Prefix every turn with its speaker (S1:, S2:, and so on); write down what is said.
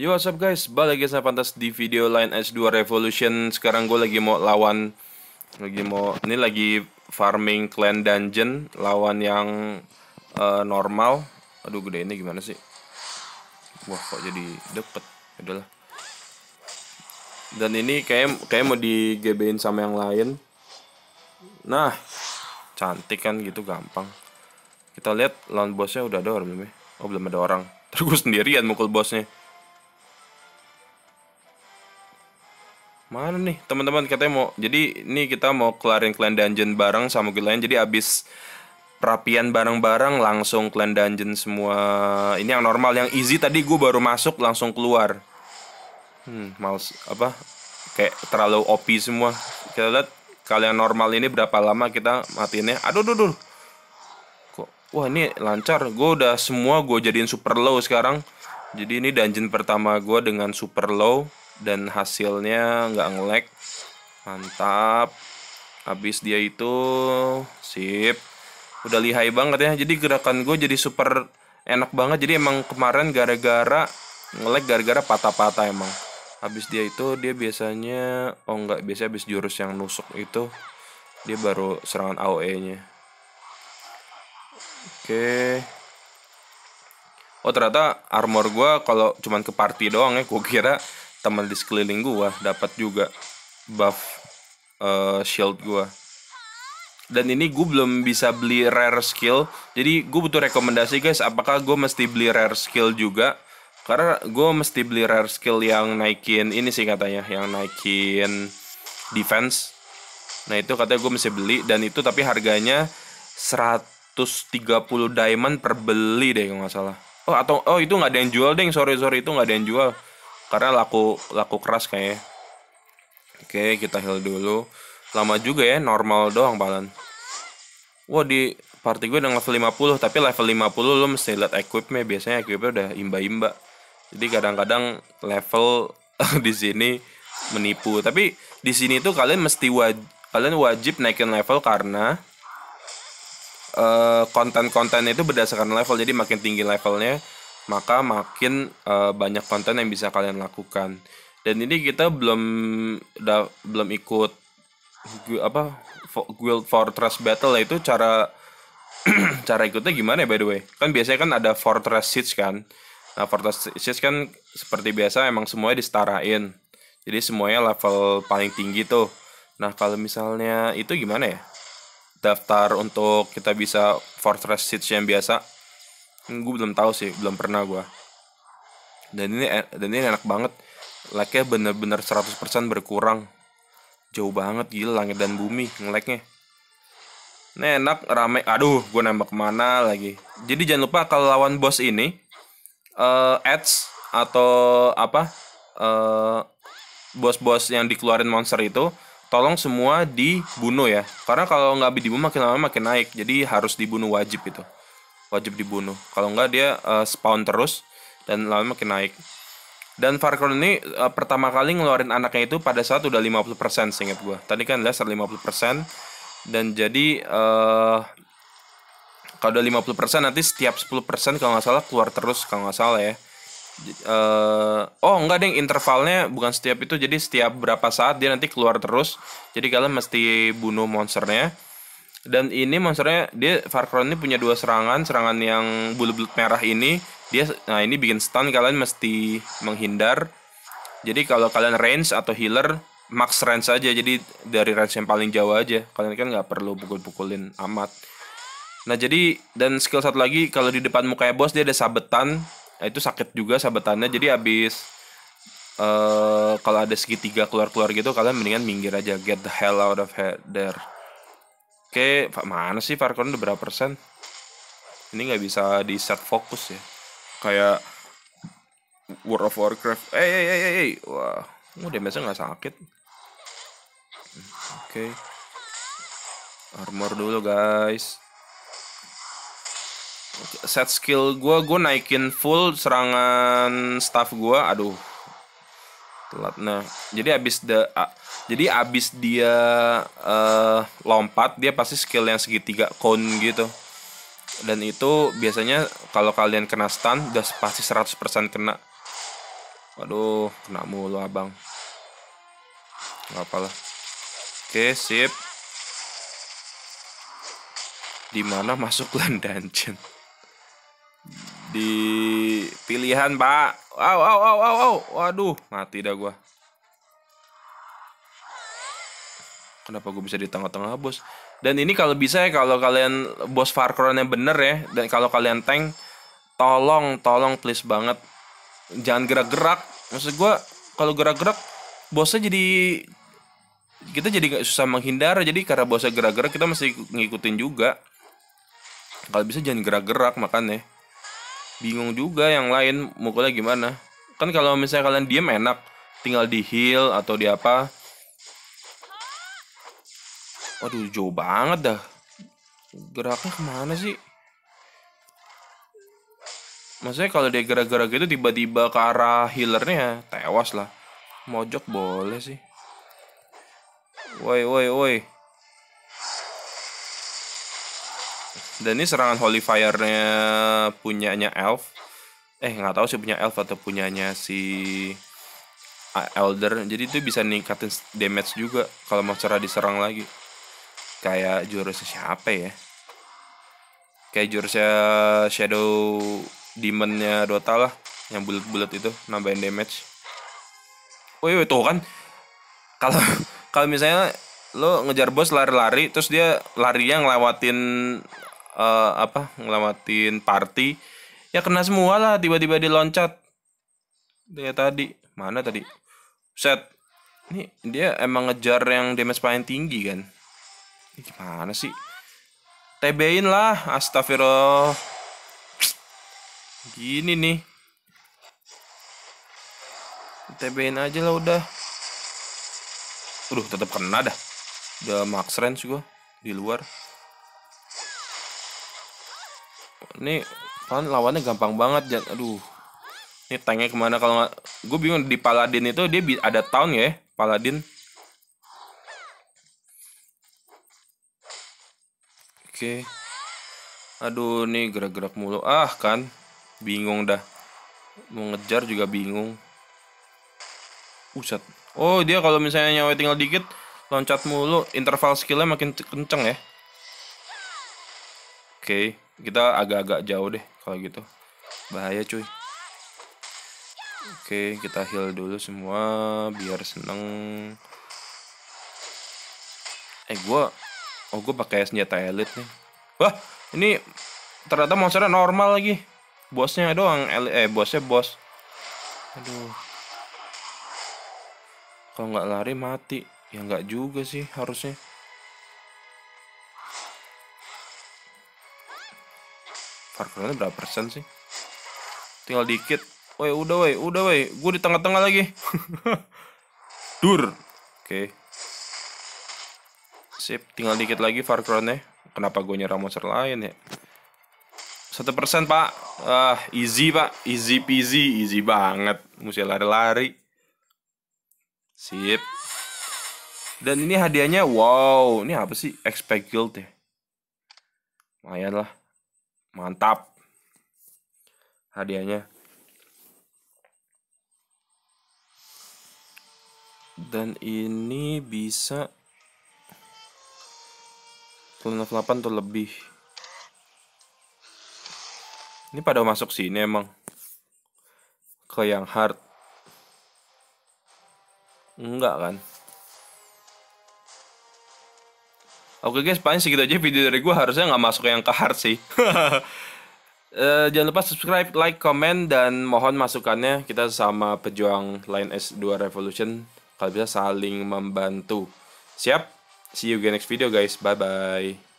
S1: Yo what's up guys, balik lagi sama Pantas di video Line S2 Revolution Sekarang gue lagi mau lawan Lagi mau, ini lagi farming clan dungeon Lawan yang uh, normal Aduh gede ini gimana sih Wah kok jadi deket, Adalah Dan ini kayak kayak mau di gb sama yang lain Nah Cantik kan gitu gampang Kita lihat lawan bosnya udah ada orang belum ya Oh belum ada orang Terus gue sendirian mukul bosnya Mana nih teman-teman katanya mau jadi ini kita mau kelarin clan dungeon bareng sama guild lain jadi abis perapian bareng-bareng langsung clan dungeon semua ini yang normal yang easy tadi gue baru masuk langsung keluar hmm males apa kayak terlalu OP semua kita lihat kalian normal ini berapa lama kita matiinnya aduh aduh aduh kok wah ini lancar gue udah semua gue jadiin super low sekarang jadi ini dungeon pertama gue dengan super low dan hasilnya nggak ngelek mantap habis dia itu sip udah lihai banget ya jadi gerakan gue jadi super enak banget jadi emang kemarin gara-gara ngelek gara-gara patah-patah emang habis dia itu dia biasanya oh nggak biasanya habis jurus yang nusuk itu dia baru serangan AOE nya oke oh ternyata armor gue kalau cuman ke party doang ya gue kira teman di sekeliling gua dapat juga buff uh, shield gua dan ini gue belum bisa beli rare skill jadi gue butuh rekomendasi guys apakah gue mesti beli rare skill juga karena gue mesti beli rare skill yang naikin ini sih katanya yang naikin defense nah itu katanya gue mesti beli dan itu tapi harganya 130 diamond per beli deh kalau nggak salah oh atau oh itu nggak ada yang jual deh sorry sorry itu nggak ada yang jual karena laku laku keras kayaknya oke kita heal dulu lama juga ya normal doang balon. wah di party gue udah level 50 tapi level 50 lo mesti lihat equipnya biasanya equipnya udah imba-imba jadi kadang-kadang level di sini menipu tapi di sini tuh kalian mesti wajib kalian wajib naikin level karena eh, konten-konten uh, itu berdasarkan level jadi makin tinggi levelnya maka makin uh, banyak konten yang bisa kalian lakukan. Dan ini kita belum da, belum ikut apa Guild Fortress Battle ya, itu cara cara ikutnya gimana ya by the way? Kan biasanya kan ada Fortress Siege kan. Nah, Fortress Siege kan seperti biasa emang semuanya disetarain. Jadi semuanya level paling tinggi tuh. Nah, kalau misalnya itu gimana ya? Daftar untuk kita bisa Fortress Siege yang biasa Hmm, gue belum tahu sih belum pernah gue dan ini eh, dan ini enak banget like-nya bener-bener 100% berkurang jauh banget gila langit dan bumi nya ini enak rame aduh gue nembak kemana lagi jadi jangan lupa kalau lawan bos ini uh, ads atau apa bos eh, bos-bos yang dikeluarin monster itu tolong semua dibunuh ya karena kalau nggak dibunuh makin lama makin naik jadi harus dibunuh wajib itu wajib dibunuh. Kalau enggak dia uh, spawn terus dan lama makin naik. Dan Far ini uh, pertama kali ngeluarin anaknya itu pada saat udah 50% seingat gua. Tadi kan laser 50% dan jadi uh, kalau udah 50% nanti setiap 10% kalau nggak salah keluar terus kalau nggak salah ya. Uh, oh enggak deh intervalnya bukan setiap itu jadi setiap berapa saat dia nanti keluar terus jadi kalian mesti bunuh monsternya dan ini monsternya dia Far Cry ini punya dua serangan, serangan yang bulu-bulu merah ini dia nah ini bikin stun kalian mesti menghindar. Jadi kalau kalian range atau healer max range saja jadi dari range yang paling jauh aja kalian kan nggak perlu pukul-pukulin amat nah jadi dan skill satu lagi kalau di depan mukanya bos dia ada sabetan nah, itu sakit juga sabetannya jadi habis uh, kalau ada segitiga keluar-keluar gitu kalian mendingan minggir aja get the hell out of there Oke, mana sih Farcon udah berapa persen? Ini nggak bisa di set fokus ya. Kayak World of Warcraft. Eh, eh, eh, eh, eh. wah, udah biasa nggak sakit. Oke, okay. armor dulu guys. Set skill gue, gue naikin full serangan staff gue. Aduh, telat nah jadi abis the uh, jadi abis dia uh, lompat dia pasti skill yang segitiga cone gitu dan itu biasanya kalau kalian kena stun udah pasti 100% kena waduh kena mulu abang nggak lah oke sip dimana masuk land dungeon di pilihan pak wow wow wow wow wow waduh mati dah gua kenapa gue bisa di tengah-tengah bos dan ini kalau bisa ya kalau kalian bos yang bener ya dan kalau kalian tank tolong tolong please banget jangan gerak-gerak maksud gue kalau gerak-gerak bosnya jadi kita jadi susah menghindar jadi karena bosnya gerak-gerak kita masih ngikutin juga kalau bisa jangan gerak-gerak makanya bingung juga yang lain mukulnya gimana kan kalau misalnya kalian diem enak tinggal di heal atau di apa waduh jauh banget dah geraknya kemana sih maksudnya kalau dia gerak-gerak gitu tiba-tiba ke arah healernya tewas lah mojok boleh sih woi woi woi Dan ini serangan Holy Fire-nya punyanya Elf. Eh, nggak tahu sih punya Elf atau punyanya si ah, Elder. Jadi itu bisa ningkatin damage juga kalau mau cerah diserang lagi. Kayak jurusnya siapa ya? Kayak jurusnya Shadow Demon-nya Dota lah. Yang bulat-bulat itu nambahin damage. Oh iya, tuh kan. Kalau kalau misalnya lo ngejar bos lari-lari terus dia lari yang lewatin uh, apa ngelamatin party ya kena semua lah tiba-tiba diloncat dia tadi mana tadi set ini dia emang ngejar yang damage paling tinggi kan ini gimana sih tebein lah astagfirullah gini nih tebein aja lah udah Udah tetap kena dah Udah max range gua Di luar ini kan lawannya gampang banget ya aduh ini tanknya kemana kalau nggak gue bingung di paladin itu dia ada town ya paladin oke aduh nih gerak-gerak mulu ah kan bingung dah mau ngejar juga bingung Pusat. oh dia kalau misalnya nyawa tinggal dikit loncat mulu interval skillnya makin kenceng ya Oke, kita agak-agak jauh deh kalau gitu. Bahaya cuy. Oke, kita heal dulu semua biar seneng. Eh, gua Oh, gua pakai senjata elit nih. Wah, ini ternyata monsternya normal lagi. Bosnya doang, eh bosnya bos. Aduh. Kalau nggak lari mati, ya nggak juga sih harusnya. Carvalho berapa persen sih tinggal dikit woi udah woi udah woi gue di tengah-tengah lagi dur oke okay. sip tinggal dikit lagi Farcronnya kenapa gue nyerang monster lain ya satu persen pak ah uh, easy pak easy peasy easy banget mesti lari-lari sip dan ini hadiahnya wow ini apa sih expect guild ya lumayan lah Mantap. Hadiahnya. Dan ini bisa ke atau lebih. Ini pada masuk sini emang. Ke yang hard. Enggak kan? Oke guys, paling segitu aja video dari gue. Harusnya nggak masuk yang ke hard sih. uh, jangan lupa subscribe, like, komen, dan mohon masukannya. Kita sama pejuang Line S2 Revolution. Kalau bisa saling membantu. Siap? See you again next video guys. Bye-bye.